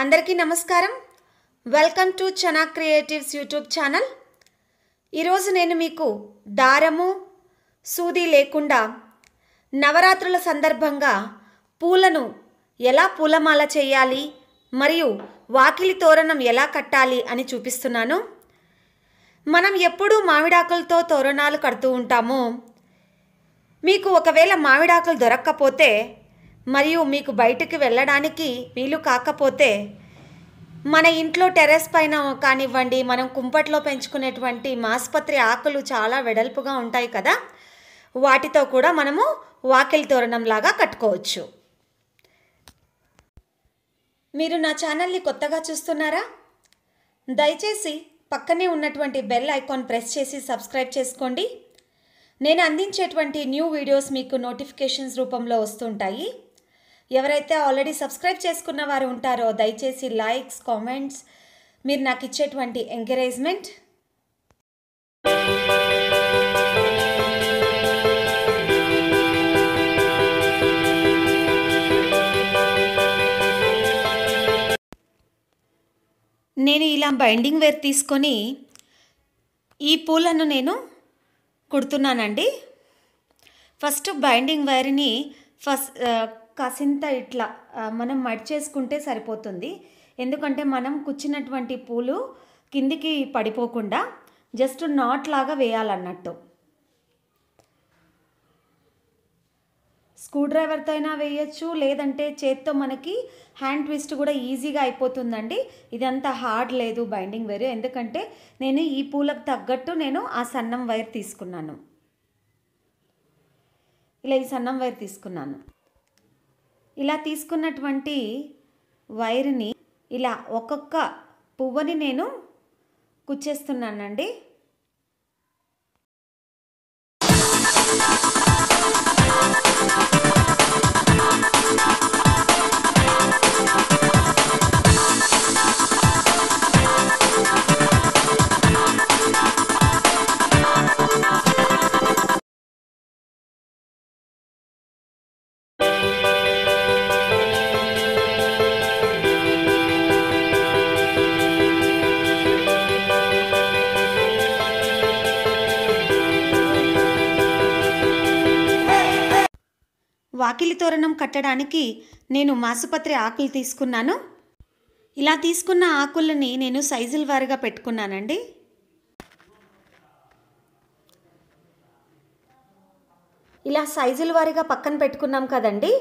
అందరికీ నమస్కారం welcome to Chana Creatives YouTube channel ఈరోజు నేను మీకు దారము సూది లేకుండా నవరాత్రుల సందర్భంగా పూలను ఎలా పూలమాల చేయాలి మరియు వాకిలి తోరణం ఎలా కట్టాలి అని చూపిస్తున్నాను మనం ఎప్పుడూ మామిడాకులతో తోరణాలు కడుతూ ఉంటాము మీకు ఒకవేళ మామిడాకులు దొరక్కపోతే మరియు మీకు బయటకు వెళ్ళడానికి వీలు కాకపోతే మన ఇంట్లో టెర్రస్ పైన కానివ్వండి మనం కుంపట్లో పెంచుకునేటువంటి మాస్పత్రి ఆకులు చాలా వెడల్పుగా ఉంటాయి కదా వాటితో కూడా మనము వాకిలి తోరణంలాగా కట్టుకోవచ్చు మీరు నా ఛానల్ని కొత్తగా చూస్తున్నారా దయచేసి పక్కనే ఉన్నటువంటి బెల్ ఐకాన్ ప్రెస్ చేసి సబ్స్క్రైబ్ చేసుకోండి నేను అందించేటువంటి న్యూ వీడియోస్ మీకు నోటిఫికేషన్స్ రూపంలో వస్తుంటాయి ఎవరైతే ఆల్రెడీ సబ్స్క్రైబ్ చేసుకున్న వారు ఉంటారో దయచేసి లైక్స్ కామెంట్స్ మీరు నాకు ఇచ్చేటువంటి ఎంకరేజ్మెంట్ నేను ఇలా బైండింగ్ వేర్ తీసుకొని ఈ పూలను నేను కుడుతున్నానండి ఫస్ట్ బైండింగ్ వైర్ని ఫస్ట్ కాసింత ఇట్లా మనం మడిచేసుకుంటే సరిపోతుంది ఎందుకంటే మనం కుచ్చినటువంటి పూలు కిందికి పడిపోకుండా జస్ట్ నాట్ లాగా వేయాలన్నట్టు స్క్రూ డ్రైవర్తో అయినా వేయచ్చు లేదంటే చేత్తో మనకి హ్యాండ్ ట్విస్ట్ కూడా ఈజీగా అయిపోతుందండి ఇదంతా హార్డ్ లేదు బైండింగ్ వేరు ఎందుకంటే నేను ఈ పూలకు తగ్గట్టు నేను ఆ సన్నం వైర్ తీసుకున్నాను ఇలా ఈ సన్నం వైర్ తీసుకున్నాను ఇలా తీసుకున్నటువంటి వైర్ని ఇలా ఒక్కొక్క పువ్వుని నేను కుచ్చేస్తున్నానండి వాకిలి తోరణం కట్టడానికి నేను మాసుపత్రి ఆకులు తీసుకున్నాను ఇలా తీసుకున్న ఆకులని నేను సైజుల వారిగా పెట్టుకున్నానండి ఇలా సైజుల వారీగా పక్కన పెట్టుకున్నాం కదండి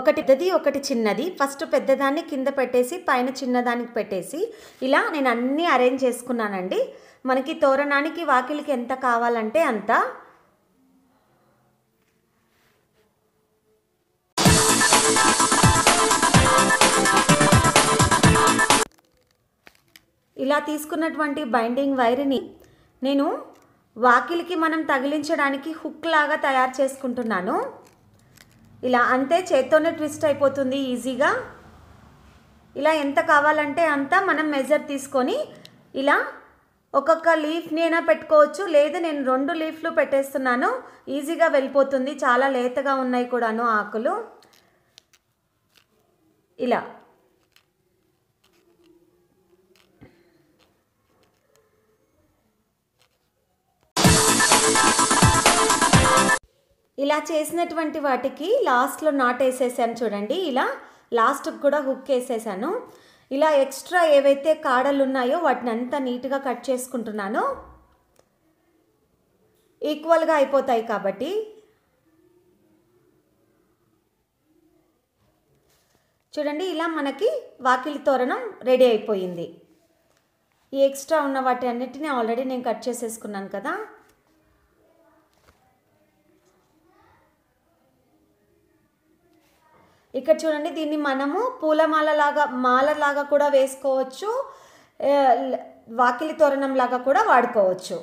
ఒకటి పెద్దది ఒకటి చిన్నది ఫస్ట్ పెద్దదాన్ని కింద పెట్టేసి పైన చిన్నదానికి పెట్టేసి ఇలా నేను అన్నీ అరేంజ్ చేసుకున్నానండి మనకి తోరణానికి వాకిలికి ఎంత కావాలంటే అంత ఇలా తీసుకున్నటువంటి బైండింగ్ వైర్ని నేను వాకిలికి మనం తగిలించడానికి హుక్ లాగా తయారు చేసుకుంటున్నాను ఇలా అంతే చేత్తోనే ట్విస్ట్ అయిపోతుంది ఈజీగా ఇలా ఎంత కావాలంటే అంత మనం మెజర్ తీసుకొని ఇలా ఒక్కొక్క లీఫ్ని అయినా పెట్టుకోవచ్చు లేదు నేను రెండు లీఫ్లు పెట్టేస్తున్నాను ఈజీగా వెళ్ళిపోతుంది చాలా లేతగా ఉన్నాయి కూడాను ఆకులు ఇలా ఇలా చేసినటువంటి వాటికి లాస్ట్లో నాట్ వేసేసాను చూడండి ఇలా లాస్ట్కి కూడా హుక్ వేసేసాను ఇలా ఎక్స్ట్రా ఏవైతే కాడలు ఉన్నాయో వాటిని అంతా నీట్గా కట్ చేసుకుంటున్నాను ఈక్వల్గా అయిపోతాయి కాబట్టి చూడండి ఇలా మనకి వాకిలి తోరణం రెడీ అయిపోయింది ఈ ఎక్స్ట్రా ఉన్న వాటి అన్నిటినీ ఆల్రెడీ నేను కట్ చేసేసుకున్నాను కదా ఇక్కడ చూడండి దీన్ని మనము పూలమాల లాగా మాల లాగా కూడా వేసుకోవచ్చు వాకిలి తోరణం లాగా కూడా వాడుకోవచ్చు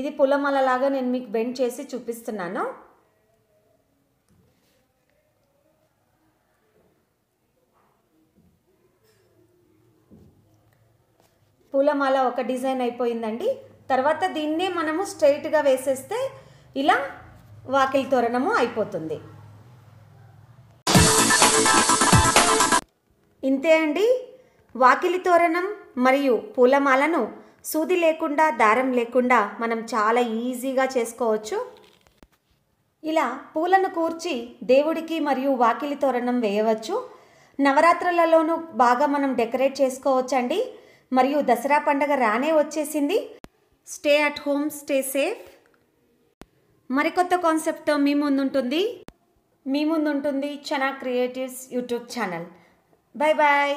ఇది పూలమాల లాగా నేను మీకు బెండ్ చేసి చూపిస్తున్నాను పూలమాల ఒక డిజైన్ అయిపోయిందండి తర్వాత దీన్నే మనము స్ట్రైట్గా వేసేస్తే ఇలా వాకిలి తోరణము అయిపోతుంది ఇంతే అండి వాకిలి తోరణం మరియు పూలమాలను సూది లేకుండా దారం లేకుండా మనం చాలా ఈజీగా చేసుకోవచ్చు ఇలా పూలను కూర్చి దేవుడికి మరియు వాకిలి తోరణం వేయవచ్చు నవరాత్రులలోనూ బాగా మనం డెకరేట్ చేసుకోవచ్చు అండి మరియు దసరా పండగ రానే వచ్చేసింది stay at home stay safe మరికొత్త కాన్సెప్ట్తో మీ ముందుంటుంది మీ ముందుంటుంది Chana Creatives YouTube channel Bye bye.